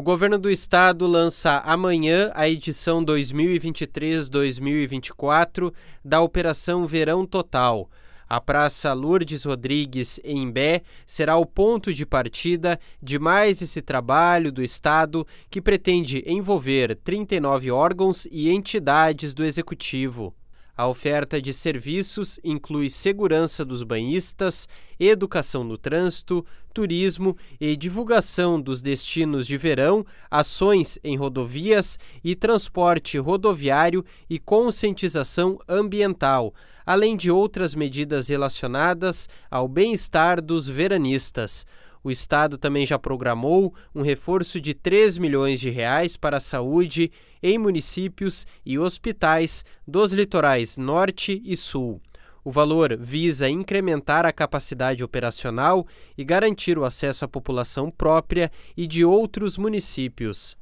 O governo do estado lança amanhã a edição 2023-2024 da Operação Verão Total. A Praça Lourdes Rodrigues, em Imbé, será o ponto de partida de mais esse trabalho do Estado, que pretende envolver 39 órgãos e entidades do Executivo. A oferta de serviços inclui segurança dos banhistas, educação no trânsito, turismo e divulgação dos destinos de verão, ações em rodovias e transporte rodoviário e conscientização ambiental, além de outras medidas relacionadas ao bem-estar dos veranistas. O estado também já programou um reforço de 3 milhões de reais para a saúde em municípios e hospitais dos litorais norte e sul. O valor visa incrementar a capacidade operacional e garantir o acesso à população própria e de outros municípios.